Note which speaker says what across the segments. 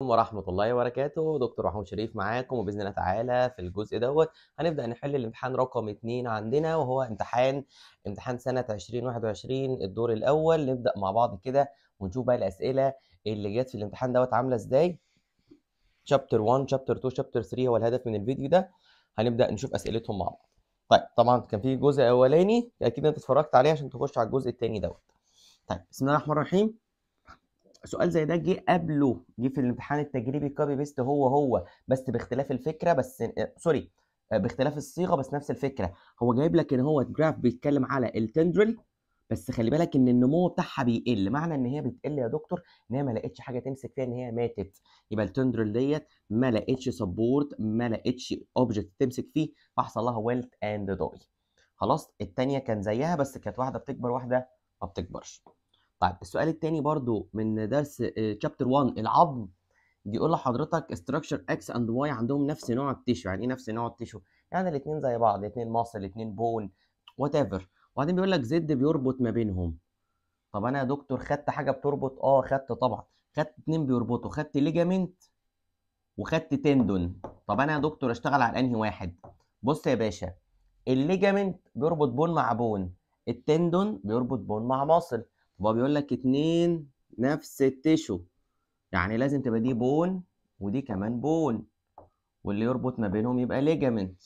Speaker 1: ورحمة الله وبركاته دكتور محمود شريف معاكم وبإذن الله تعالى في الجزء دوت هنبدأ نحل الامتحان رقم اتنين عندنا وهو امتحان امتحان سنة 2021 الدور الأول نبدأ مع بعض كده ونشوف بقى الأسئلة اللي جت في الامتحان دوت عاملة إزاي شابتر 1 شابتر 2 شابتر 3 هو الهدف من الفيديو ده هنبدأ نشوف أسئلتهم مع بعض طيب طبعا كان في جزء أولاني أكيد أنت اتفرجت عليه عشان تخش على الجزء الثاني دوت طيب بسم الله الرحمن الرحيم سؤال زي ده جه قبله جه في الامتحان التجريبي كوبي بيست هو هو بس باختلاف الفكره بس سوري آه، آه، باختلاف الصيغه بس نفس الفكره هو جايب لك ان هو جراف بيتكلم على التندرل بس خلي بالك ان النمو بتاعها بيقل معنى ان هي بتقل يا دكتور ان هي ما لقتش حاجه تمسك فيها ان هي ماتت يبقى التندرل ديت ما لقتش سبورت ما لقتش اوبجكت تمسك فيه فحصل لها ويلت اند داي خلاص الثانيه كان زيها بس كانت واحده بتكبر واحده ما بتكبرش طيب السؤال التاني برضو من درس شابتر آه، 1 العظم بيقول لحضرتك استراكشر اكس اند واي عندهم نفس نوع التيشو يعني ايه نفس نوع التيشو يعني الاثنين زي بعض الاثنين ماسل الاثنين بون وات ايفر وبعدين بيقول لك زد بيربط ما بينهم طب انا يا دكتور خدت حاجه بتربط اه خدت طبعا خدت اتنين بيربطوا خدت ليجامنت وخدت تندون طب انا يا دكتور اشتغل على انهي واحد بص يا باشا الليجامنت بيربط بون مع بون التندون بيربط بون مع ماسل يبقى بيقول لك اتنين نفس التيشو يعني لازم تبقى دي بون ودي كمان بون واللي يربط ما بينهم يبقى ليجامنت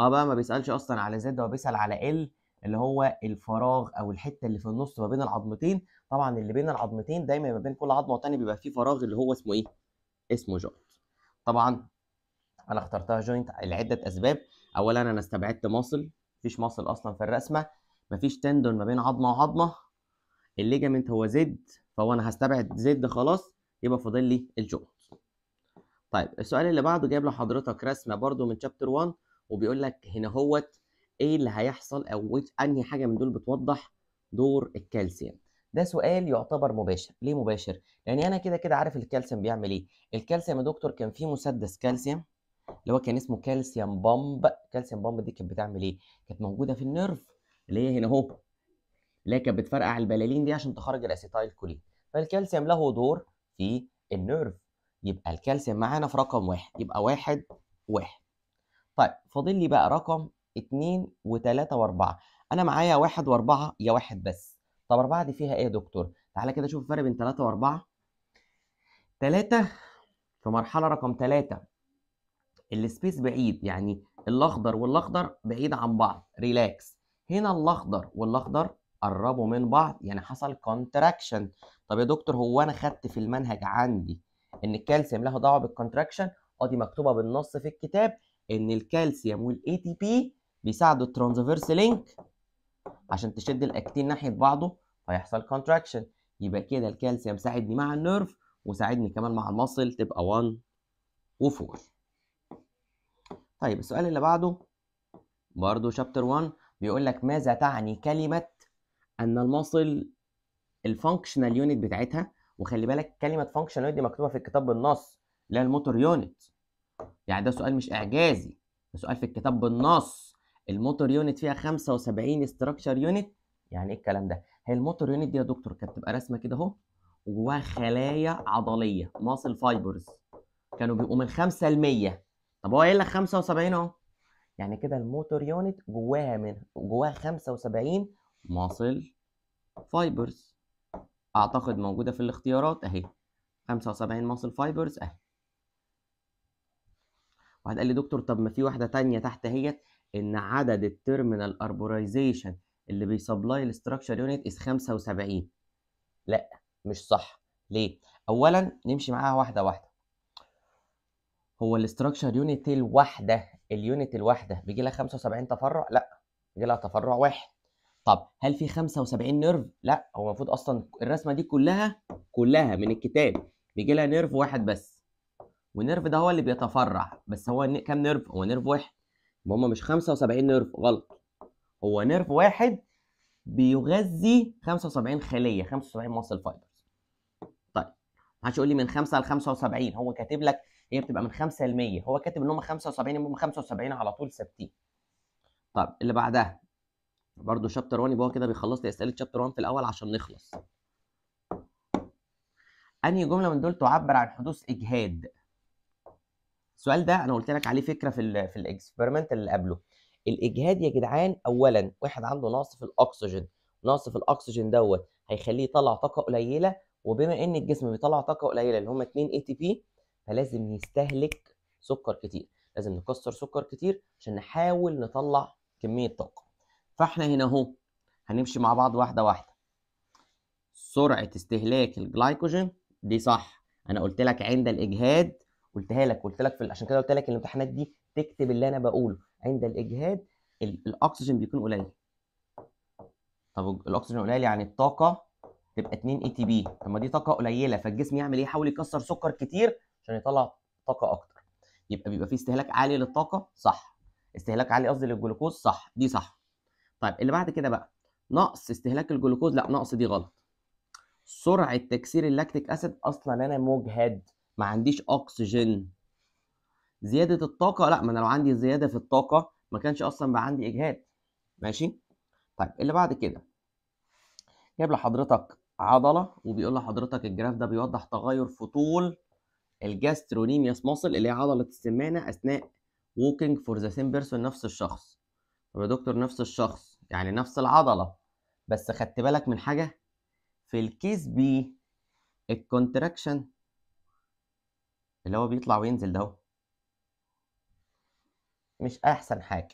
Speaker 1: اه بقى ما بيسالش اصلا على زد هو بيسال على ال اللي هو الفراغ او الحته اللي في النص ما بين العظمتين طبعا اللي بين العظمتين دايما ما بين كل عظمه والتانيه بيبقى فيه فراغ اللي هو اسمه ايه اسمه جوينت طبعا انا اخترتها جوينت لعده اسباب اولا انا استبعدت ماسل مفيش ماسل اصلا في الرسمه مفيش تندون ما بين عظمه وعظمه الليجامنت هو زد فهو انا هستبعد زد خلاص يبقى فاضل لي الجوينت طيب السؤال اللي بعده جايب لحضرتك رسمه برده من شابتر 1 وبيقول لك هنا هوت ايه اللي هيحصل او انهي حاجه من دول بتوضح دور الكالسيوم ده سؤال يعتبر مباشر ليه مباشر لان انا كده كده عارف الكالسيوم بيعمل ايه الكالسيوم يا دكتور كان فيه مسدس كالسيوم اللي هو كان اسمه كالسيوم بامب كالسيوم بامب دي كانت بتعمل ايه كانت موجوده في النيرف اللي هي هنا اهو اللي كانت بتفرقع البلالين دي عشان تخرج الاسيتايل كولين فالكالسيوم له دور في النيرف يبقى الكالسيوم معانا في رقم واحد يبقى واحد واحد طيب فاضل لي بقى رقم اتنين وتلاتة واربعة انا معايا واحد واربعة يا واحد بس طب اربعة دي فيها ايه يا دكتور تعالى كده شوف الفرق بين تلاتة واربعة تلاتة في مرحلة رقم تلاتة السبيس بعيد يعني الاخضر والاخضر بعيد عن بعض ريلاكس هنا الاخضر والاخضر قربوا من بعض يعني حصل كونتراكشن طب يا دكتور هو انا خدت في المنهج عندي ان الكالسيوم له دعوه بالكونتراكشن اه دي مكتوبه بالنص في الكتاب ان الكالسيوم والاي تي بي بيساعدوا الترانزفيرس لينك عشان تشد الاكتين ناحيه بعضه فيحصل كونتراكشن يبقى كده الكالسيوم ساعدني مع النيرف وساعدني كمان مع المصل تبقى 1 و4 طيب السؤال اللي بعده برضه شابتر 1 بيقول لك ماذا تعني كلمه ان المصل الفانكشنال يونت بتاعتها وخلي بالك كلمه فانكشنال يونت دي مكتوبه في الكتاب بالنص لا الموتور يونت يعني ده سؤال مش اعجازي ده سؤال في الكتاب بالنص الموتور يونت فيها 75 استراكشر يونت يعني ايه الكلام ده هي الموتور يونت دي يا دكتور كانت بتبقى رسمه كده اهو وجواها خلايا عضليه ماسل فايبرز كانوا بيبقوا من 5 ل 100 طب هو قايل لك 75 اهو يعني كده الموتور يونت جواها من جواها 75 muscle fibers اعتقد موجودة في الاختيارات اهي 75 وسبعين muscle fibers اهي واحد قال لي دكتور طب ما في واحدة تانية تحت اهيت ان عدد التيرمينال اربورايزيشن اللي بيسبلاي الاستراكشر يونت از 75 لا مش صح ليه اولا نمشي معاها واحده واحده هو الاستراكشر يونت الواحده اليونت الواحده بيجي لها 75 تفرع لا بيجي لها تفرع واحد طب هل في 75 نيرف؟ لا هو المفروض اصلا الرسمه دي كلها كلها من الكتاب بيجي لها نيرف واحد بس والنيرف ده هو اللي بيتفرع بس هو كام نيرف؟ هو نيرف واحد يبقى هم مش 75 نيرف غلط هو نيرف واحد بيغذي 75 خليه 75 ماسل فايبرز طيب ما حدش يقول لي من 5 ل 75 هو كاتب لك هي بتبقى من 5 ل 100 هو كاتب ان هم 75 هم 75 على طول ثابتين طب اللي بعدها برضو شابتر 1 يبقى هو كده بيخلص لي اسئله شابتر 1 في الاول عشان نخلص انهي جمله من دول تعبر عن حدوث اجهاد السؤال ده انا قلت لك عليه فكره في الـ في الاكسبيرمنت اللي قبله الاجهاد يا جدعان اولا واحد عنده نقص في الاكسجين نقص في الاكسجين دوت هيخليه يطلع طاقه قليله وبما ان الجسم بيطلع طاقه قليله اللي هم 2 اي تي بي فلازم يستهلك سكر كتير لازم نكسر سكر كتير عشان نحاول نطلع كميه طاقه فاحنا هنا اهو هنمشي مع بعض واحده واحده سرعه استهلاك الجلايكوجين دي صح انا قلت لك عند الاجهاد قلتها لك قلت لك في عشان كده قلت لك الامتحانات دي تكتب اللي انا بقوله عند الاجهاد الاكسجين بيكون قليل طب الاكسجين قليل يعني الطاقه تبقى 2 اي تي بي طب ما دي طاقه قليله فالجسم يعمل ايه يحاول يكسر سكر كتير عشان يطلع طاقه اكتر يبقى بيبقى فيه استهلاك عالي للطاقه صح استهلاك عالي قصدي للجلوكوز صح دي صح طيب اللي بعد كده بقى نقص استهلاك الجلوكوز لا نقص دي غلط سرعه تكسير اللاكتيك اسيد اصلا انا مجهد ما عنديش اكسجين زياده الطاقه لا ما انا لو عندي زياده في الطاقه ما كانش اصلا بقى عندي اجهاد ماشي طيب اللي بعد كده جايب لحضرتك عضله وبيقول لحضرتك الجراف ده بيوضح تغير في طول الجاسترونيميوس ماسل اللي هي عضله السمانه اثناء ووكينج فور ذا سيم بيرسون نفس الشخص يبقى دكتور نفس الشخص يعني نفس العضلة بس خدت بالك من حاجة في الكيس بي الكونتراكشن اللي هو بيطلع وينزل ده مش احسن حاجة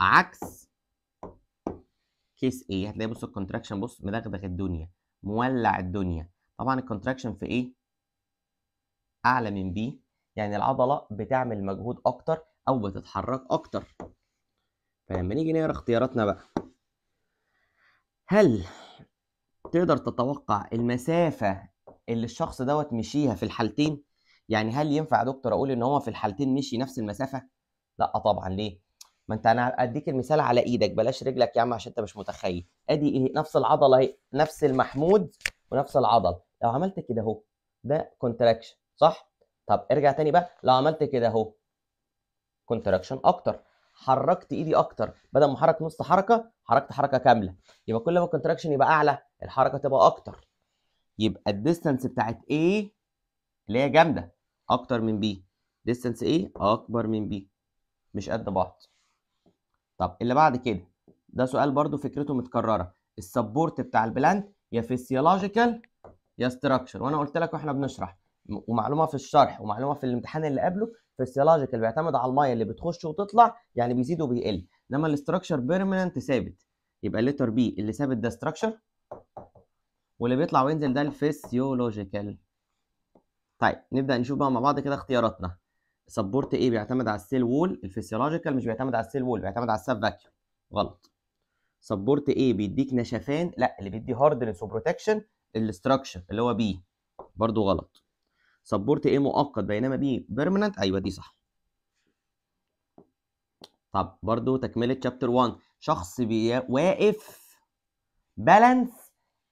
Speaker 1: عكس كيس ايه هتلاقي بص الكونتراكشن بص مدغدغ الدنيا مولع الدنيا طبعا الكونتراكشن في ايه اعلى من بي يعني العضله بتعمل مجهود اكتر او بتتحرك اكتر فلما نيجي نقرا اختياراتنا بقى هل تقدر تتوقع المسافة اللي الشخص دوت مشيها في الحالتين يعني هل ينفع يا دكتور اقول ان هو في الحالتين مشي نفس المسافة لا طبعا ليه ما انت انا اديك المثال على ايدك بلاش رجلك يا عم عشان انت مش متخيل ادي ايه نفس العضله اهي نفس المحمود ونفس العضل لو عملت كده اهو ده كونتراكشن صح طب ارجع تاني بقى لو عملت كده اهو كونتراكشن اكتر حركت ايدي اكتر بدل ما احرك نص حركه حركت حركه كامله يبقى كل ما الكونتراكشن يبقى اعلى الحركه تبقى اكتر يبقى الديستانس بتاعت A اللي هي جامده اكتر من B ديستانس A اكبر من B مش قد بعض طب اللي بعد كده ده سؤال برضو فكرته متكرره السبورت بتاع البلانت يا فيسيولوجيكال يا ستراكشر وانا قلت لك واحنا بنشرح ومعلومه في الشرح ومعلومه في الامتحان اللي قبله فيسيولوجيكال بيعتمد على الميه اللي بتخش وتطلع يعني بيزيد وبيقل انما الاستراكشر بيرمننت ثابت يبقى الليتر بي اللي ثابت ده استراكشر واللي بيطلع وينزل ده الفسيولوجيكال طيب نبدا نشوف بقى مع بعض كده اختياراتنا سبورت ايه بيعتمد على السيل وول الفسيولوجيكال مش بيعتمد على السيل وول بيعتمد على السب فاكيوم غلط سبورت ايه بيديك نشفان لا اللي بيدي هاردنس وبروتكشن الاستراكشر اللي هو بي برضو غلط سبورت ايه مؤقت بينما بي بيرمننت ايوه دي صح طب برضو تكمله شابتر 1 شخص واقف بالانس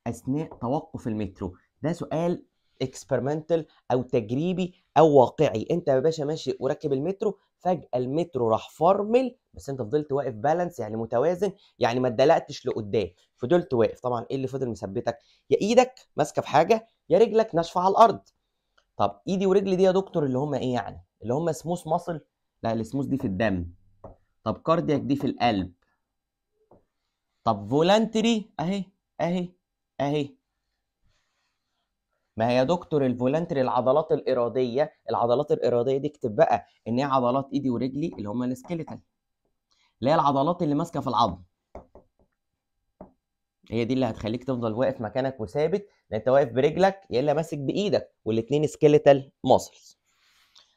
Speaker 1: اثناء توقف المترو ده سؤال اكسبيرمنتال او تجريبي او واقعي انت يا باشا ماشي وراكب المترو فجاه المترو راح فرمل بس انت فضلت واقف بالانس يعني متوازن يعني ما اتدلقتش لقدام فضلت واقف طبعا ايه اللي فضل مثبتك يا ايدك ماسكه في حاجه يا رجلك ناشفه على الارض طب ايدي ورجلي دي يا دكتور اللي هم ايه يعني اللي هم سموث ماسل لا السموث دي في الدم طب كاردياك دي في القلب طب فولانتري اهي اهي اهي ما هي يا دكتور الفولانتري العضلات الاراديه العضلات الاراديه دي اكتب بقى ان هي عضلات ايدي ورجلي اللي هم السكيلتال اللي هي العضلات اللي ماسكه في العظم هي دي اللي هتخليك تفضل واقف مكانك وثابت لان انت واقف برجلك يا الا ماسك بايدك والاثنين سكيلتال ماسلز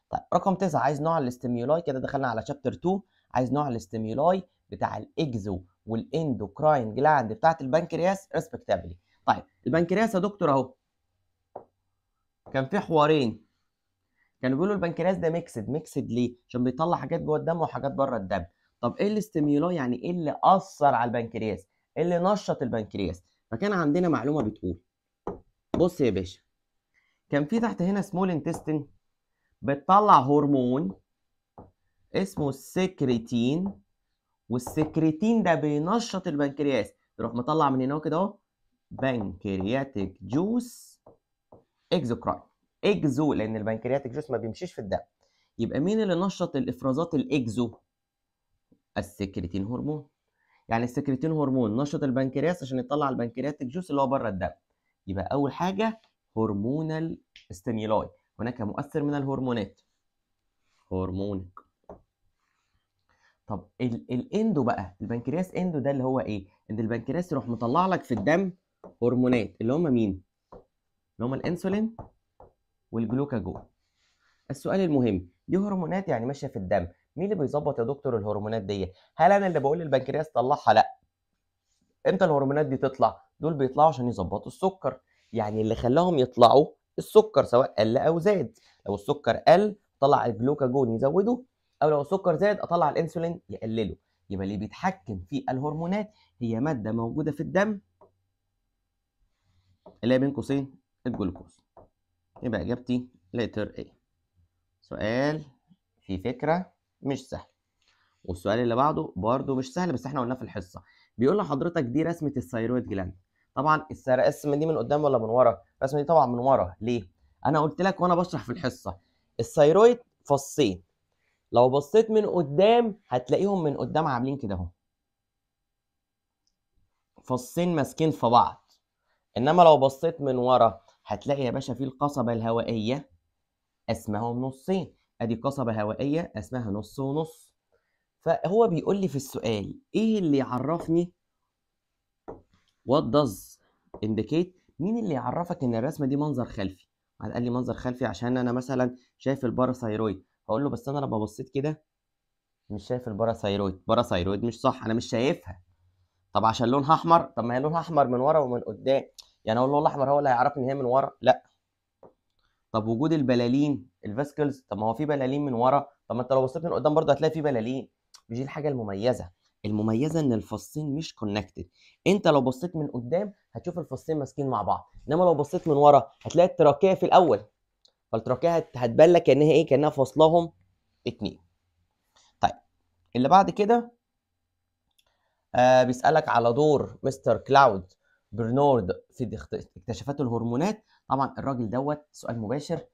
Speaker 1: طيب رقم 9 عايز نوع الاستيميولاي كده دخلنا على شابتر 2 عايز نوع الاستيميولاي بتاع الاكزو والاندوكراين جلاند بتاعه البنكرياس ريسبكتابلي طيب البنكرياس يا دكتور اهو كان في حوارين كانوا بيقولوا البنكرياس ده ميكسد ميكسد ليه عشان بيطلع حاجات جوه الدم وحاجات بره الدم طب ايه الاستيميولاي يعني ايه اللي اثر على البنكرياس اللي نشط البنكرياس فكان عندنا معلومه بتقول بص يا باشا كان في تحت هنا سمول انتستين بتطلع هرمون اسمه السكريتين والسكريتين ده بينشط البنكرياس يروح مطلع من هنا كده اهو بنكرياتيك جوس اكزوكراين اكزو لان البنكرياتيك جوس ما بيمشيش في الدم يبقى مين اللي نشط الافرازات الاكزو السكريتين هرمون يعني السكرتين هرمون نشط البنكرياس عشان يطلع البنكرياتيك جوس اللي هو بره الدم يبقى اول حاجه هرمونال ستيمولاي هناك مؤثر من الهرمونات هرمونك طب الاندو بقى البنكرياس اندو ده اللي هو ايه ان البنكرياس يروح مطلع لك في الدم هرمونات اللي هم مين اللي هم الانسولين والجلوكاجون السؤال المهم دي هرمونات يعني ماشيه في الدم مين اللي بيظبط يا دكتور الهرمونات دي هل انا اللي بقول للبنكرياس طلعها لا امتى الهرمونات دي تطلع دول بيطلعوا عشان يظبطوا السكر يعني اللي خلاهم يطلعوا السكر سواء قل او زاد لو السكر قل طلع الجلوكاجون يزوده او لو السكر زاد اطلع الانسولين يقلله يبقى اللي بيتحكم في الهرمونات هي ماده موجوده في الدم اللي هي بين قوسين الجلوكوز يبقى اجابتي لتر ايه سؤال في فكره مش سهل والسؤال اللي بعده برضه مش سهل بس احنا قلناه في الحصه بيقول لحضرتك دي رسمه الثيرويد جلاند طبعا الرسمه دي من قدام ولا من ورا الرسمه دي طبعا من ورا ليه انا قلت لك وانا بشرح في الحصه الثيرويد فصين لو بصيت من قدام هتلاقيهم من قدام عاملين كده اهو فصين ماسكين في بعض انما لو بصيت من ورا هتلاقي يا باشا في القصبه الهوائيه اسمهم نصين ادي قصبه هوائيه اسمها نص ونص فهو بيقول لي في السؤال ايه اللي يعرفني what does indicate مين اللي يعرفك ان الرسمه دي منظر خلفي قال لي منظر خلفي عشان انا مثلا شايف الباراثايرويد هقول له بس انا لما بصيت كده مش شايف الباراثايرويد باراثايرويد مش صح انا مش شايفها طب عشان لونها احمر طب ما هي لونها احمر من ورا ومن قدام يعني اقول له الاحمر هو اللي هيعرفني ان هي من ورا لا طب وجود البلالين الفاسكلز طب ما هو في بلالين من ورا طب ما انت لو بصيت من قدام برضه هتلاقي في بلالين مش دي الحاجه المميزه المميزه ان الفصين مش كونكتد انت لو بصيت من قدام هتشوف الفصين ماسكين مع بعض انما لو بصيت من ورا هتلاقي التراكيه في الاول فالتراكيه هتبان لك كانها ايه كانها فصلهم اتنين طيب اللي بعد كده آه بيسالك على دور مستر كلاود برنارد في اكتشافات الهرمونات طبعا الراجل دوت سؤال مباشر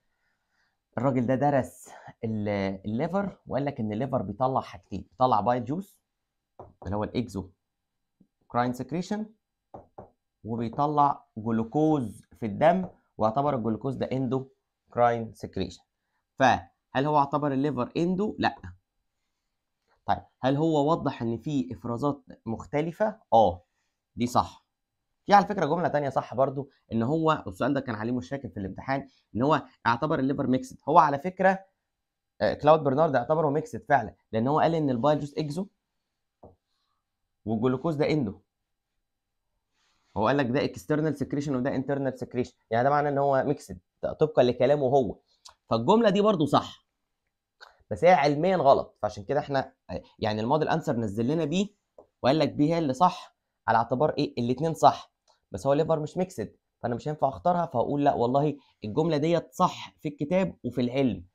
Speaker 1: الراجل ده درس الليفر وقال لك ان الليفر بيطلع حاجتين بيطلع بايل جوس اللي هو الاكزو كراين سكريشن وبيطلع جلوكوز في الدم واعتبر الجلوكوز ده اندو كراين سكريشن فهل هو اعتبر الليفر اندو لا طيب هل هو وضح ان في افرازات مختلفه اه دي صح في يعني على فكره جمله ثانيه صح برضو ان هو السؤال ده كان عليه مشاكل في الامتحان ان هو اعتبر الليفر ميكسد هو على فكره آه، كلاود برنارد اعتبره ميكسد فعلا لان هو قال ان البايل جوز اكزو والجلوكوز ده اندو هو قال لك ده اكسترنال سكريشن وده انترنال سكريشن يعني ده معناه ان هو ميكسد طبقا لكلامه هو فالجمله دي برضو صح بس هي علميا غلط فعشان كده احنا آه، يعني الموديل انسر نزل لنا بيه وقال لك بيه هي اللي صح على اعتبار ايه الاثنين صح بس هو ليفر مش ميكسد فانا مش هينفع اختارها فهقول لا والله الجمله ديت صح في الكتاب وفي العلم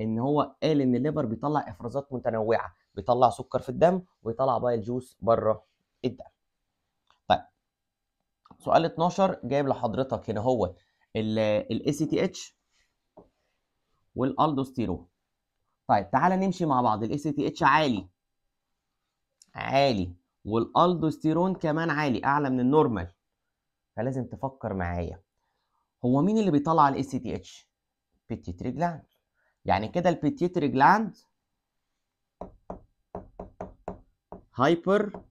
Speaker 1: ان هو قال ان الليفر بيطلع افرازات متنوعه بيطلع سكر في الدم ويطلع بايل جوس بره الدم طيب سؤال 12 جايب لحضرتك هنا هو الاي سي تي اتش والالدوستيرون طيب تعالى نمشي مع بعض الاي سي تي اتش عالي عالي والالدوستيرون كمان عالي اعلى من النورمال فلازم تفكر معايا هو مين اللي بيطلع الاي سي تي اتش بيتيتري جلاند يعني كده البيتيتري جلاند هايبر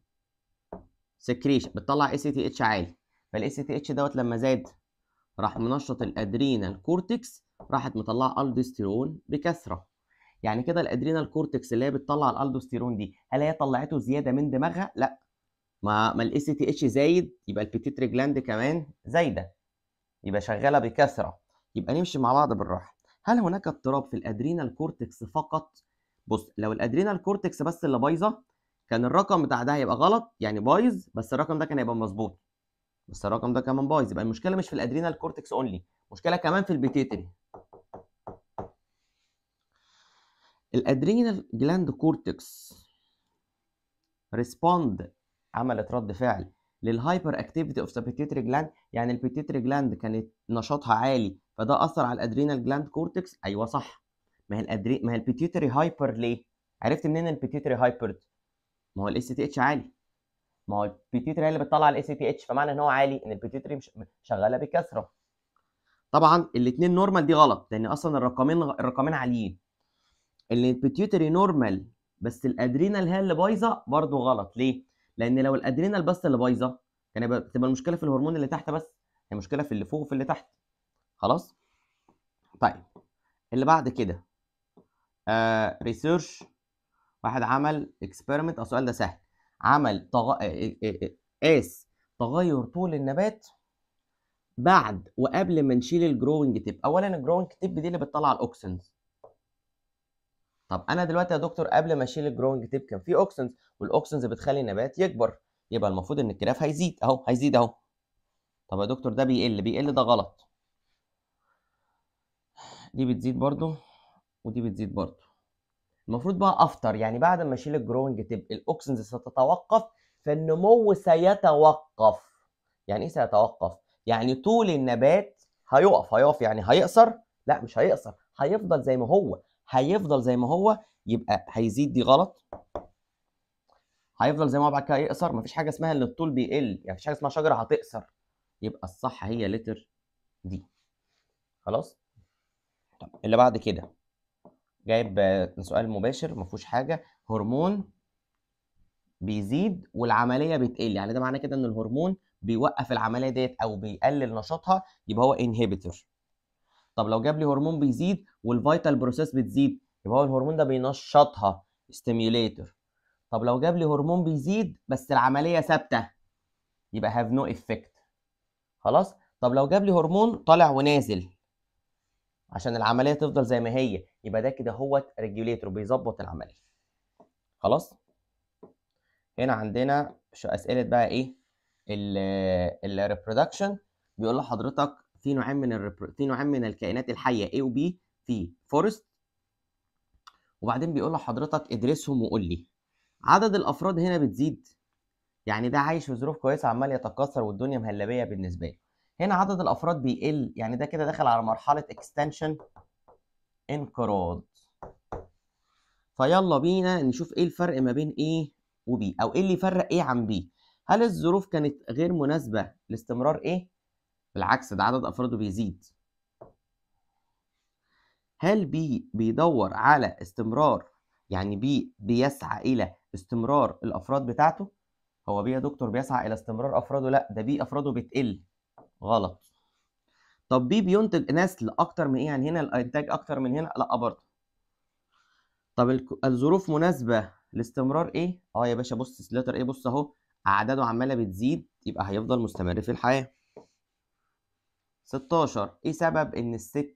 Speaker 1: سكريشن بتطلع اي سي تي اتش عالي فالاي سي تي اتش دوت لما زاد راح منشط الادرينال كورتكس راحت مطلعه الدوستيرون بكثره يعني كده الادرينال كورتكس اللي هي بتطلع الالدوستيرون دي هل هي طلعته زياده من دماغها لا ما ما الاس تي اتش زايد يبقى البيتيتري جلاند كمان زايده يبقى شغاله بكثره يبقى نمشي مع بعض بالراحه هل هناك اضطراب في الادرينال كورتكس فقط بص لو الادرينال كورتكس بس اللي بايظه كان الرقم بتاع ده هيبقى غلط يعني بايظ بس الرقم ده كان هيبقى مظبوط بس الرقم ده كمان بايظ يبقى المشكله مش في الادرينال كورتكس اونلي مشكله كمان في البيتيتري الادرينال جلاند كورتكس ريسبوند عملت رد فعل للهايبر اكتيفيتي اوف سبيتيتري جلاند يعني البيتيتري جلاند كانت نشاطها عالي فده اثر على الادرينال جلاند كورتكس ايوه صح ما هي الادري ما هي البيتيتري هايبر ليه عرفت منين البيتيتري هايبر ما هو الاس تي اتش عالي ما هو البيتيتري هي اللي بتطلع الاس تي اتش فمعنى ان هو عالي ان البيتيتري مش شغاله بكثره طبعا الاثنين نورمال دي غلط لان اصلا الرقمين الرقمين عاليين اللي البيتيوتري نورمال بس الادرينال هي اللي بايظه برضه غلط ليه لان لو الادرينال بس اللي بايظه كان يعني تبقى المشكله في الهرمون اللي تحت بس هي مشكله في اللي فوق وفي اللي تحت خلاص طيب اللي بعد كده آه ريسيرش واحد عمل اكسبيرمنت او أه، السؤال ده سهل عمل طغ... آه، آه، قاس تغير طول النبات بعد وقبل ما نشيل الجروينج تيب اولا الجروينج تيب دي اللي بتطلع الاوكسنز طب انا دلوقتي يا دكتور قبل ما اشيل الجروينج تيب كان في اوكسنز والاوكسنز بتخلي النبات يكبر يبقى المفروض ان الجراف هيزيد اهو هيزيد اهو طب يا دكتور ده بيقل بيقل ده غلط دي بتزيد برضو ودي بتزيد برضو المفروض بقى افتر يعني بعد ما اشيل الجروينج تيب الاوكسنز ستتوقف فالنمو سيتوقف يعني ايه سيتوقف يعني طول النبات هيقف هيقف يعني هيقصر لا مش هيقصر هيفضل زي ما هو هيفضل زي ما هو يبقى هيزيد دي غلط هيفضل زي ما هو بعد كده هيقصر مفيش حاجه اسمها ان الطول بيقل يعني مفيش حاجه اسمها شجره هتقصر يبقى الصح هي لتر دي خلاص طب اللي بعد كده جايب سؤال مباشر فيهوش حاجه هرمون بيزيد والعمليه بتقل يعني ده معناه كده ان الهرمون بيوقف العمليه ديت او بيقلل نشاطها يبقى هو انهبيتور طب لو جاب لي هرمون بيزيد والفيتال بروسيس بتزيد يبقى هو الهرمون ده بينشطها ستيميوليتر طب لو جاب لي هرمون بيزيد بس العمليه ثابته يبقى هاف نو افكت خلاص طب لو جاب لي هرمون طالع ونازل عشان العمليه تفضل زي ما هي يبقى ده كده هو ريجوليتور بيظبط العمليه خلاص هنا عندنا شو اسئله بقى ايه الريبرودكشن بيقول لحضرتك في نوعين من الريبر... في نوعين من الكائنات الحيه A و B في فورست وبعدين بيقول لحضرتك ادرسهم وقول لي عدد الافراد هنا بتزيد يعني ده عايش في ظروف كويسه عمال يتكاثر والدنيا مهلبيه بالنسبه له هنا عدد الافراد بيقل يعني ده كده داخل على مرحله اكستنشن انقراض فيلا بينا نشوف ايه الفرق ما بين A وB او ايه اللي يفرق A عن B هل الظروف كانت غير مناسبه لاستمرار A بالعكس ده عدد أفراده بيزيد هل بي بيدور على استمرار يعني بي بيسعى إلى استمرار الأفراد بتاعته هو بي يا دكتور بيسعى إلى استمرار أفراده لا ده بي أفراده بتقل غلط طب بي بينتج نسل لاكتر من إيه يعني هنا الإنتاج أكتر من هنا لا برضه طب الظروف مناسبة لاستمرار إيه؟ أه يا باشا بص سلتر إيه بص أهو أعداده عمالة بتزيد يبقى هيفضل مستمر في الحياة 16 ايه سبب ان الست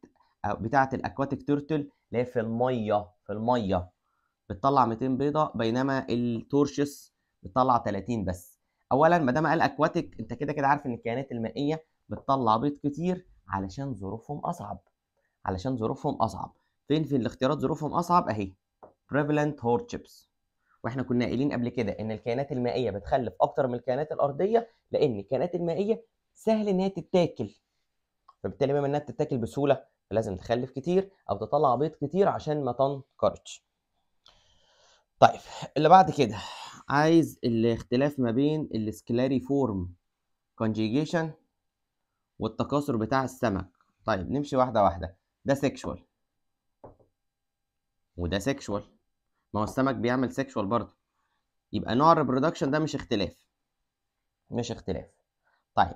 Speaker 1: بتاعه الاكواتيك تورتل اللي هي في الميه في الميه بتطلع 200 بيضه بينما التورشس بتطلع 30 بس اولا ما دام قال اكواتيك انت كده كده عارف ان الكائنات المائيه بتطلع بيض كتير علشان ظروفهم اصعب علشان ظروفهم اصعب فين في الاختيارات ظروفهم اصعب اهي prevalent hardships واحنا كنا قايلين قبل كده ان الكائنات المائيه بتخلف اكتر من الكائنات الارضيه لان الكائنات المائيه سهل ان هي تتاكل فبالتالي بما انها بتتاكل بسهوله فلازم تخلف كتير او تطلع بيض كتير عشان ما تنكرش. طيب اللي بعد كده عايز الاختلاف ما بين السكلاري فورم كونجيجيشن والتكاثر بتاع السمك طيب نمشي واحده واحده ده سيكشوال وده سيكشوال ما هو السمك بيعمل سيكشوال برضه يبقى نوع الريبرودكشن ده مش اختلاف مش اختلاف طيب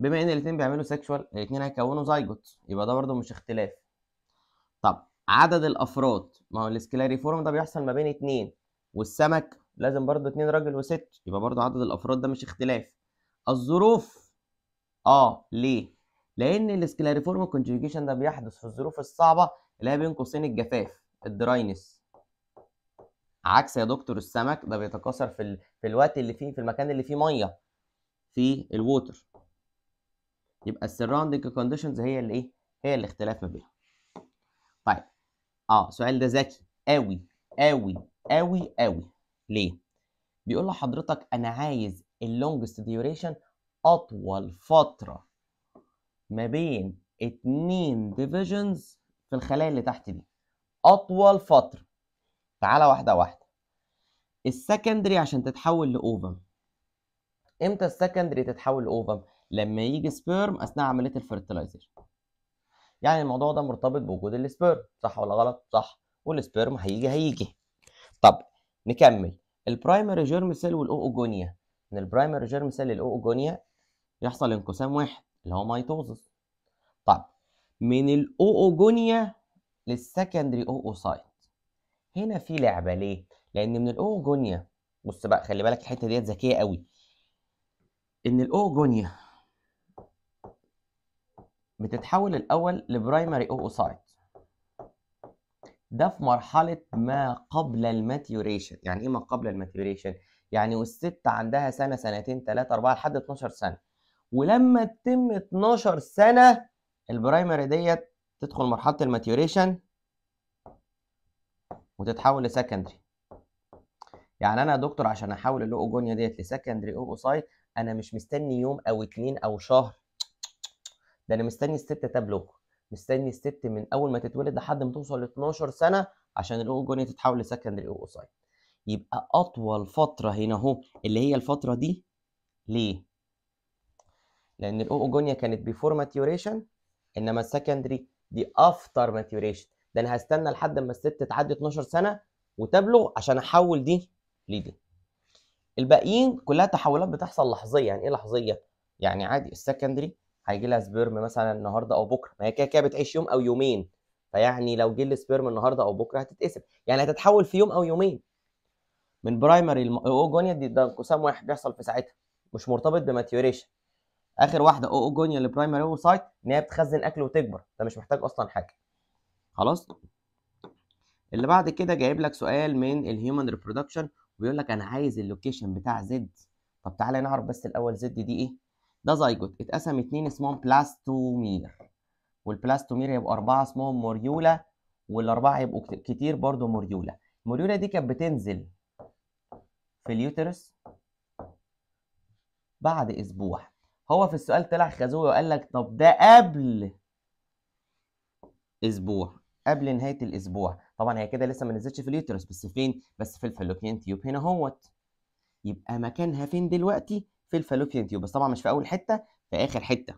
Speaker 1: بما ان الاثنين بيعملوا سيكشوال الاثنين هيكونوا زايجوت يبقى ده برضو مش اختلاف طب عدد الافراد ما هو الاسكلاري فورم ده بيحصل ما بين اتنين والسمك لازم برضو اتنين راجل وست يبقى برضو عدد الافراد ده مش اختلاف الظروف اه ليه لان فورم كونجيجيشن ده بيحدث في الظروف الصعبه اللي هي بين قوسين الجفاف الدراينس عكس يا دكتور السمك ده بيتكاثر في ال... في الوقت اللي فيه في المكان اللي فيه ميه في الووتر يبقى السراوندنج كونديشنز هي اللي ايه هي الاختلاف ما بينهم طيب اه السؤال ده ذكي قوي قوي قوي قوي ليه بيقول لحضرتك انا عايز اللونجست ديوريشن اطول فتره ما بين اتنين ديفيجنز في الخلايا اللي تحت دي اطول فتره تعالى واحده واحده السكندري عشان تتحول لاوفم امتى السكندري تتحول لاوفم لما يجي سبيرم اثناء عمليه الفيرتلايزر يعني الموضوع ده مرتبط بوجود السبيرم صح ولا غلط صح والسبيرم هيجي هيجي طب نكمل البرايمري جيرم سيل والاوجونيا من البرايمري جيرم سيل الاوجونيا يحصل انقسام واحد اللي هو مايتوزس طب من الاوجونيا للسكندري اوسايت هنا في لعبه ليه لان من الاوجونيا بص بقى خلي بالك الحته ديت ذكيه قوي ان الاوجونيا بتتحول الأول لبرايمري أوسايت ده في مرحلة ما قبل الماتيوريشن يعني إيه ما قبل الماتيوريشن؟ يعني والست عندها سنة سنتين ثلاثة أربعة لحد 12 سنة ولما تتم 12 سنة البرايمري ديت تدخل مرحلة الماتيوريشن وتتحول لسكندري يعني انا يا دكتور عشان احول الاوجونيا ديت لسكندري اوبوسايت انا مش مستني يوم او اتنين او شهر ده انا مستني الست تبلغ مستني الست من اول ما تتولد لحد ما توصل ل 12 سنه عشان الاوجوني تتحول لسكندري اوسايت يبقى اطول فتره هنا اهو اللي هي الفتره دي ليه لان الاوجونيا كانت بيفور ماتيوريشن انما السكندري دي افتر ماتيوريشن ده انا هستنى لحد ما الست تعدي 12 سنه وتبلغ عشان احول دي لدي الباقيين كلها تحولات بتحصل لحظيه يعني ايه لحظيه يعني عادي السكندري هيجي لها سبيرم مثلا النهارده او بكره ما هي كده كده بتعيش يوم او يومين فيعني لو جه السبيرم النهارده او بكره هتتقسم يعني هتتحول في يوم او يومين من برايمري الم... او جونيا دي ده انقسام واحد بيحصل في ساعتها مش مرتبط بماتيوريشن اخر واحده او او جونيا لبرايمري او سايت ان هي بتخزن اكل وتكبر ده مش محتاج اصلا حاجه خلاص اللي بعد كده جايب لك سؤال من الهيومن ريبرودكشن وبيقول لك انا عايز اللوكيشن بتاع زد طب تعالى نعرف بس الاول زد دي ايه ده زيجوت اتقسم اتنين اسمهم بلاستومير والبلاستومير يبقوا أربعة اسمهم موريولا والأربعة يبقوا كتير برضو موريولا الموريولا دي كانت بتنزل في اليوترس بعد أسبوع هو في السؤال طلع خازوقي وقال لك طب ده قبل أسبوع قبل نهاية الأسبوع طبعا هي كده لسه ما نزلتش في اليوترس بس فين بس في الفلوبيان تيوب هنا اهوت يبقى مكانها فين دلوقتي في الفالوبيان تيوب بس طبعا مش في اول حته في اخر حته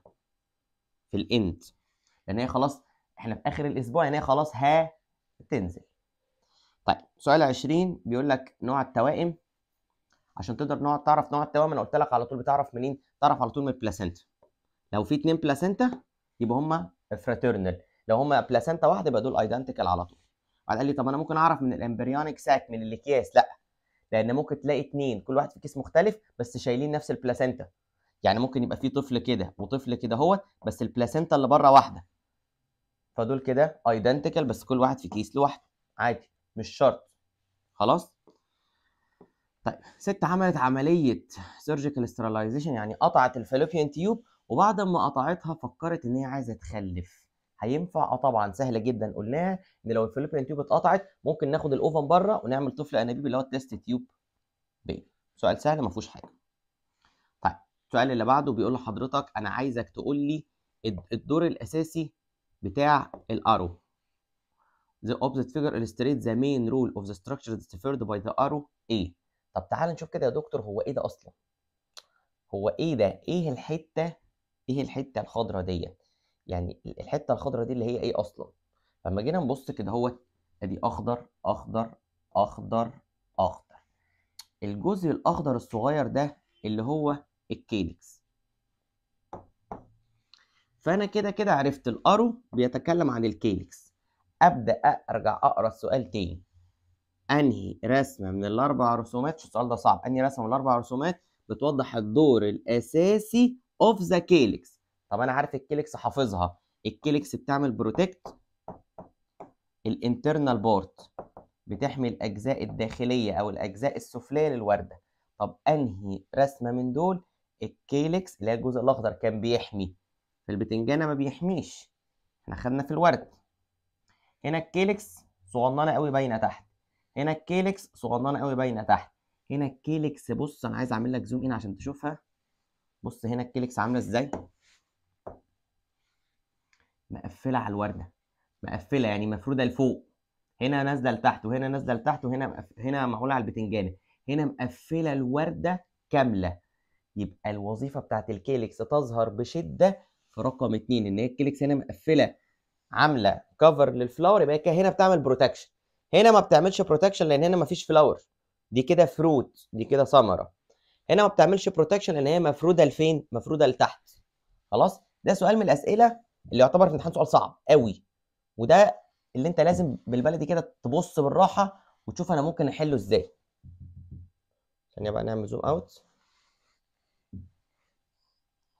Speaker 1: في الاند لان هي خلاص احنا في اخر الاسبوع يعني هي خلاص ها تنزل طيب سؤال 20 بيقول لك نوع التوائم عشان تقدر نوع تعرف نوع التوائم انا قلت لك على طول بتعرف منين تعرف على طول من البلاسنتا لو في اتنين بلاسنتا يبقى هما فراترنال لو هما بلاسنتا واحده يبقى دول ايدنتيكال على طول قال لي طب انا ممكن اعرف من الامبريونيك ساك من الاكياس لا لان ممكن تلاقي اتنين كل واحد في كيس مختلف بس شايلين نفس البلاسنتا يعني ممكن يبقى في طفل كده وطفل كده اهوت بس البلاسنتا اللي بره واحده فدول كده ايدنتيكال بس كل واحد في كيس لوحده عادي مش شرط خلاص طيب ست عملت عمليه سيرجيكال سترلايزيشن يعني قطعت الفالوبيان تيوب وبعد ما قطعتها فكرت ان هي عايزه تخلف هينفع اه طبعا سهله جدا قلناها ان لو الفلوبين تيوب اتقطعت ممكن ناخد الاوفن بره ونعمل طفل انابيب اللي هو التست تيوب بي سؤال سهل ما فيهوش حاجه طيب السؤال اللي بعده بيقول لحضرتك انا عايزك تقول لي الدور الاساسي بتاع الارو the opposite figure illustrates the main rule of the structure deferred by the arrow A. طب تعال نشوف كده يا دكتور هو ايه ده اصلا؟ هو ايه ده؟ ايه الحته ايه الحته الخضراء ديت؟ يعني الحته الخضراء دي اللي هي ايه اصلا لما جينا نبص كده هو ادي اخضر اخضر اخضر اخضر الجزء الاخضر الصغير ده اللي هو الكيليكس فانا كده كده عرفت الارو بيتكلم عن الكيليكس ابدا ارجع اقرا السؤال تاني انهي رسمه من الاربع رسومات السؤال ده صعب انهي رسمه من الاربع رسومات بتوضح الدور الاساسي اوف ذا كيلكس طب انا عارف الكليكس حافظها الكليكس بتعمل بروتكت الانترنال بورت بتحمي الاجزاء الداخليه او الاجزاء السفليه للورده طب انهي رسمه من دول الكيلكس اللي هي الجزء الاخضر كان بيحمي في البتنجانه ما بيحميش احنا خدنا في الورد هنا الكيلكس صغننه قوي باينه تحت هنا الكيلكس صغننه قوي باينه تحت هنا الكيلكس بص انا عايز اعمل لك زوم ان عشان تشوفها بص هنا الكيلكس عامله ازاي مقفله على الورده مقفله يعني مفروده لفوق هنا نازله لتحت وهنا نازله لتحت وهنا هنا معموله على البتنجانه هنا مقفله الورده كامله يبقى الوظيفه بتاعت الكيلكس تظهر بشده في رقم اتنين ان هي الكيلكس هنا مقفله عامله كفر للفلاور يبقى هنا بتعمل بروتكشن هنا ما بتعملش بروتكشن لان هنا ما فيش فلاور دي كده فروت دي كده ثمره هنا ما بتعملش بروتكشن لان هي مفروده لفين مفروده لتحت خلاص ده سؤال من الاسئله اللي يعتبر في امتحان سؤال صعب قوي وده اللي انت لازم بالبلدي كده تبص بالراحه وتشوف انا ممكن احله ازاي ثانيه بقى نعمل زوم اوت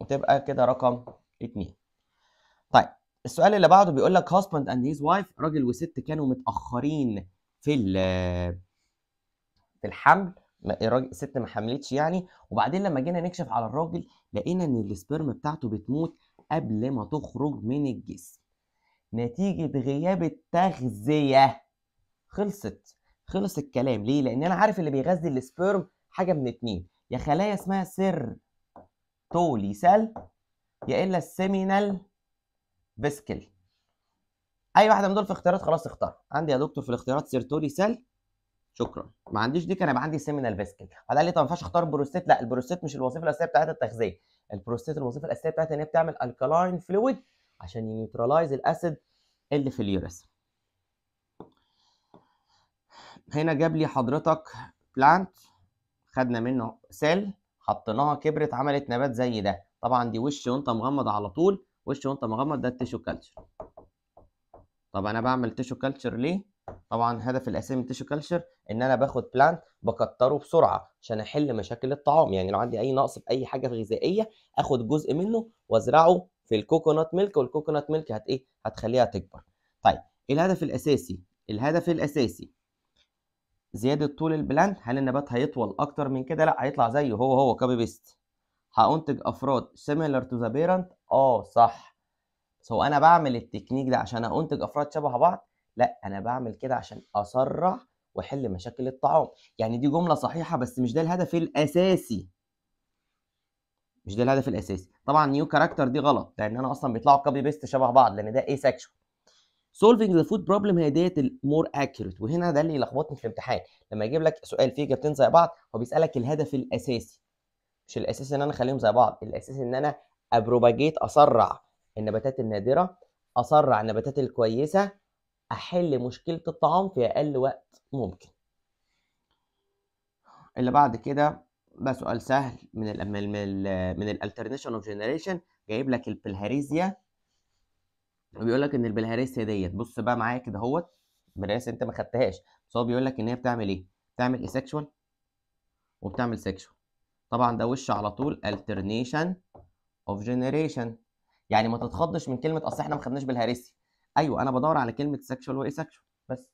Speaker 1: وتبقى كده رقم اتنين طيب السؤال اللي بعده بيقول لك husband and his wife راجل وست كانوا متاخرين في في الحمل الراجل الست ما حملتش يعني وبعدين لما جينا نكشف على الراجل لقينا ان السبرم بتاعته بتموت قبل ما تخرج من الجسم نتيجة غياب التغذية خلصت خلص الكلام ليه لان انا عارف اللي بيغذي السبرم حاجه من اتنين يا خلايا اسمها سر تولي سل يا الا السيمينال فيسكل اي واحده من دول في اختيارات خلاص اختار عندي يا دكتور في الاختيارات سيرتولي سل شكرا ما عنديش دي كان يبقى عندي سيمينال فيسكل على قال لي طب ما ينفعش اختار بروستيت لا البروستات مش الوظيفه الاساسيه بتاعت التغذيه البروستيت الوظيفه الاساسيه بتاعتها ان هي بتعمل الكالاين فلويد عشان ينيوترلايز الاسيد اللي في اليوريثم هنا جاب لي حضرتك بلانت خدنا منه سيل حطيناها كبرت عملت نبات زي ده طبعا دي وش وانت مغمض على طول وش وانت مغمض ده التيشو كلتشر طب انا بعمل تيشو كلتشر ليه طبعا هدف الاسامي تيشو كلتشر ان انا باخد بلانت بكتره بسرعه عشان احل مشاكل الطعام يعني لو عندي اي نقص في اي حاجه غذائيه اخد جزء منه وازرعه في الكوكونات ميلك والكوكونات ميلك هت ايه هتخليها تكبر طيب إيه الهدف الاساسي الهدف الاساسي زياده طول البلانت هل النبات هيطول اكتر من كده لا هيطلع زيه هو هو كوبي بيست هأنتج أفراد سيميلر تو ذا بيرنت آه صح. سو أنا بعمل التكنيك ده عشان أنتج أفراد شبه بعض لا انا بعمل كده عشان اسرع واحل مشاكل الطعام يعني دي جمله صحيحه بس مش ده الهدف الاساسي مش ده الهدف الاساسي طبعا نيو كاركتر دي غلط لان انا اصلا بيطلعوا كوبي بيست شبه بعض لان ده ايه سكشوال solving the food problem هي ديت المور اكيوريت وهنا ده اللي يلخبطني في الامتحان لما يجيب لك سؤال فيه اجابتين زي بعض هو بيسالك الهدف الاساسي مش الاساسي ان انا اخليهم زي بعض الاساسي ان انا ابروباجيت اسرع النباتات النادره اسرع النباتات الكويسه احل مشكله الطعام في اقل وقت ممكن اللي بعد كده بقى سؤال سهل من الـ من الـ من الالترنيشن اوف جنريشن جايب لك البلهاريزيا وبيقول لك ان البلهاريزيا ديت بص بقى معايا كده اهوت بلهاريزيا انت ما خدتهاش بس هو بيقول لك ان هي بتعمل ايه بتعمل اسكشوال إيه وبتعمل سكشوال طبعا ده وش على طول الترنيشن اوف جنريشن يعني ما تتخضش من كلمه اصل احنا ما خدناش بلهاريزيا ايوه انا بدور على كلمه سكشوال واي سكشوال بس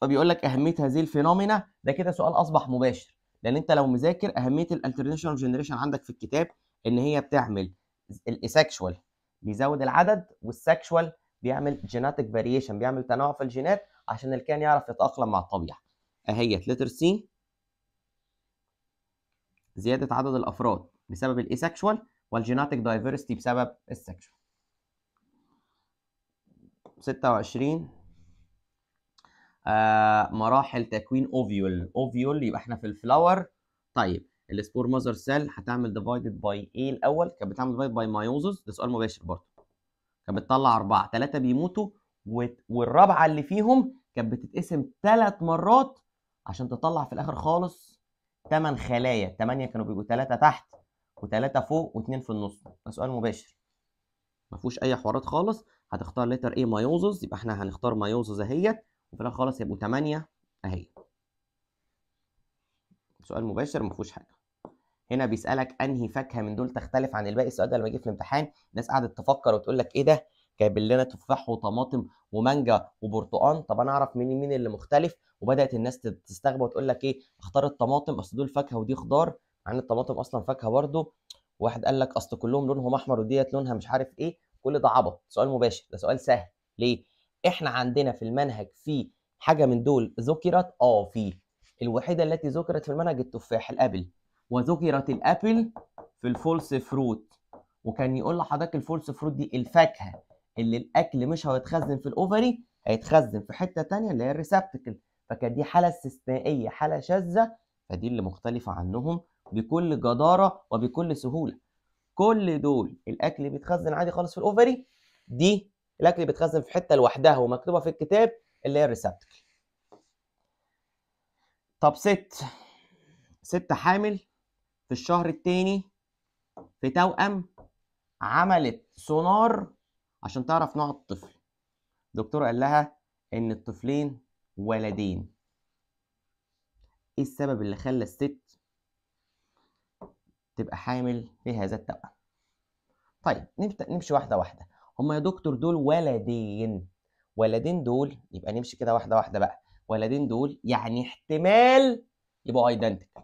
Speaker 1: فبيقول لك اهميه هذه الفينومينا ده كده سؤال اصبح مباشر لان انت لو مذاكر اهميه الالترناشونال جنريشن عندك في الكتاب ان هي بتعمل الاسكشوال بيزود العدد والسكشوال بيعمل جيناتيك فاريشن بيعمل تنوع في الجينات عشان الكائن يعرف يتاقلم مع الطبيعه اهيت لتر سي زياده عدد الافراد بسبب الاسكشوال والجيناتيك دايفرستي بسبب السكشوال ستة وعشرين آه، مراحل تكوين اوفيول اوفيول يبقى احنا في الفلاور طيب السبور ماذر سيل هتعمل ديفايدد باي ايه الاول كانت بتعمل ديفايد باي مايوزس ده سؤال مباشر برضه كانت بتطلع اربعه ثلاثه بيموتوا والرابعه اللي فيهم كانت بتتقسم ثلاث مرات عشان تطلع في الاخر خالص ثمان خلايا ثمانيه كانوا بيبقوا ثلاثه تحت وثلاثه فوق واثنين في النص ده سؤال مباشر ما فيهوش اي حوارات خالص هتختار لتر ايه مايوزز يبقى احنا هنختار مايوزز اهيت وفي الاخر خالص هيبقوا 8 اهي سؤال مباشر ما فيهوش حاجه هنا بيسالك انهي فاكهه من دول تختلف عن الباقي السؤال ده لما جه في الامتحان الناس قعدت تفكر وتقول لك ايه ده جايب لنا تفاح وطماطم ومانجا وبرتقان طب انا اعرف مين مين اللي مختلف وبدات الناس تستغرب وتقول لك ايه اختار الطماطم اصل دول فاكهه ودي خضار عن الطماطم اصلا فاكهه برده واحد قال لك اصل كلهم لونهم احمر وديت لونها مش عارف ايه كل ده عبط سؤال مباشر ده سؤال سهل ليه احنا عندنا في المنهج في حاجه من دول ذكرت اه في الوحيده التي ذكرت في المنهج التفاح الابل وذكرت الابل في الفولس فروت وكان يقول لحضرتك الفولس فروت دي الفاكهه اللي الاكل مش هيتخزن في الاوفري هيتخزن في حته تانية اللي هي الريسبتكل فكانت دي حاله استثنائيه حاله شاذه فدي اللي مختلفه عنهم بكل جداره وبكل سهوله كل دول الاكل بيتخزن عادي خالص في الاوفري دي الاكل بيتخزن في حته لوحدها ومكتوبه في الكتاب اللي هي الريسبتكل طب ست ست حامل في الشهر الثاني في توأم عملت سونار عشان تعرف نوع الطفل الدكتور قال لها ان الطفلين ولدين ايه السبب اللي خلى الست تبقى حامل هذا التوأم طيب نبدأ نمشي واحدة واحدة هما يا دكتور دول ولدين ولدين دول يبقى نمشي كده واحدة واحدة بقى ولدين دول يعني احتمال يبقوا ايدنتيكال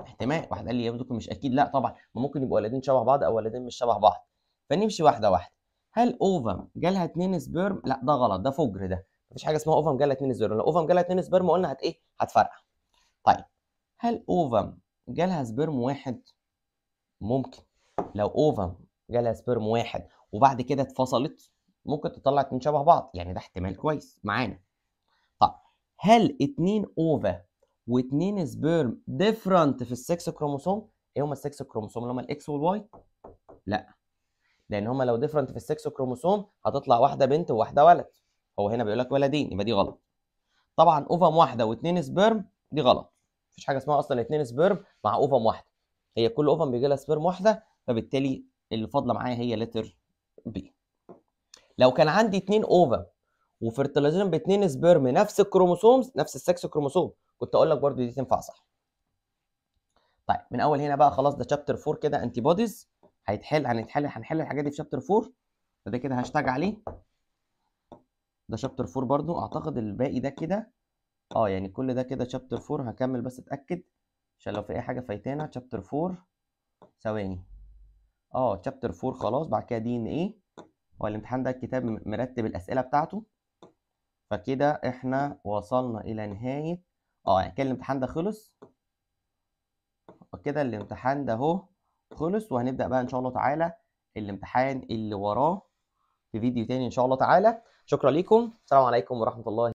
Speaker 1: احتمال واحد قال لي يا دكتور مش اكيد لا طبعا ما ممكن يبقوا ولدين شبه بعض او ولدين مش شبه بعض فنمشي واحدة واحدة هل اوفم جالها اتنين سبيرم لا ده غلط ده فجر ده مفيش حاجه اسمها اوفم جالها اتنين سبيرم لو اوفم جالها اتنين سبيرم قلنا هت ايه هتفرقع طيب هل اوفم جالها سبرم واحد ممكن لو اوفم جالها سبرم واحد وبعد كده اتفصلت ممكن تطلع اتنين شبه بعض يعني ده احتمال كويس معانا طب هل اتنين اوفا واتنين سبرم ديفرنت في السكس كروموسوم ايه هما السكس كروموسوم اللي هما الاكس والواي لا لان هما لو ديفرنت في السكس كروموسوم هتطلع واحده بنت وواحده ولد هو هنا بيقول لك ولدين يبقى دي غلط طبعا اوفم واحده واتنين سبرم دي غلط مفيش حاجه اسمها اصلا اتنين سبيرم مع اوفم واحده هي كل اوفم بيجي لها سبيرم واحده فبالتالي اللي فاضله معايا هي لتر بي لو كان عندي اتنين اوفم وفيرتلايزيشن باتنين سبيرم نفس الكروموسومز نفس السكس كروموسوم كنت اقول لك برده دي تنفع صح طيب من اول هنا بقى خلاص ده شابتر 4 كده انتي بوديز هيتحل هنتحل هنحل الحاجات دي في شابتر 4 فده كده هاشتاج عليه ده شابتر 4 برضو اعتقد الباقي ده كده اه يعني كل ده كده شابتر فور هكمل بس اتاكد عشان لو في اي حاجه فايتانا شابتر فور ثواني اه شابتر فور خلاص بعد كده دي ان ايه هو الامتحان ده الكتاب مرتب الاسئله بتاعته فكده احنا وصلنا الى نهايه اه يعني كده الامتحان ده خلص وكده الامتحان ده اهو خلص وهنبدا بقى ان شاء الله تعالى الامتحان اللي وراه في فيديو تاني ان شاء الله تعالى شكرا ليكم السلام عليكم ورحمه الله